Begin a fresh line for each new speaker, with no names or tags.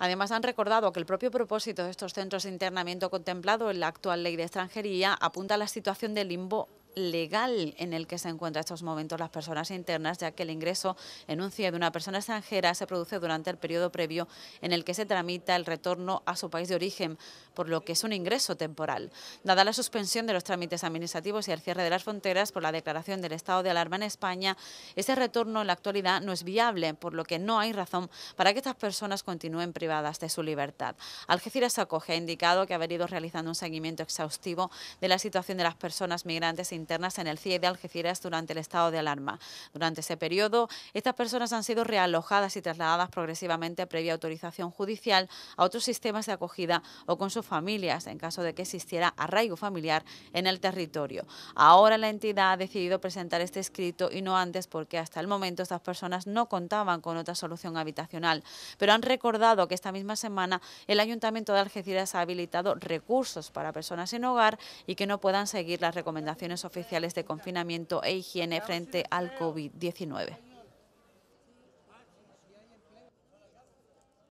Además, han recordado que el propio propósito de estos centros de internamiento contemplado en la actual ley de extranjería apunta a la situación de limbo legal en el que se encuentran estos momentos las personas internas, ya que el ingreso en un CIE de una persona extranjera se produce durante el periodo previo en el que se tramita el retorno a su país de origen, por lo que es un ingreso temporal. Dada la suspensión de los trámites administrativos y el cierre de las fronteras por la declaración del estado de alarma en España, ese retorno en la actualidad no es viable, por lo que no hay razón para que estas personas continúen privadas de su libertad. Algeciras Acoge ha indicado que ha venido realizando un seguimiento exhaustivo de la situación de las personas migrantes internas en el CIE de Algeciras durante el estado de alarma. Durante ese periodo, estas personas han sido realojadas y trasladadas progresivamente previa autorización judicial a otros sistemas de acogida o con sus familias en caso de que existiera arraigo familiar en el territorio. Ahora la entidad ha decidido presentar este escrito y no antes porque hasta el momento estas personas no contaban con otra solución habitacional, pero han recordado que esta misma semana el Ayuntamiento de Algeciras ha habilitado recursos para personas sin hogar y que no puedan seguir las recomendaciones oficiales oficiales de confinamiento e higiene frente al COVID-19.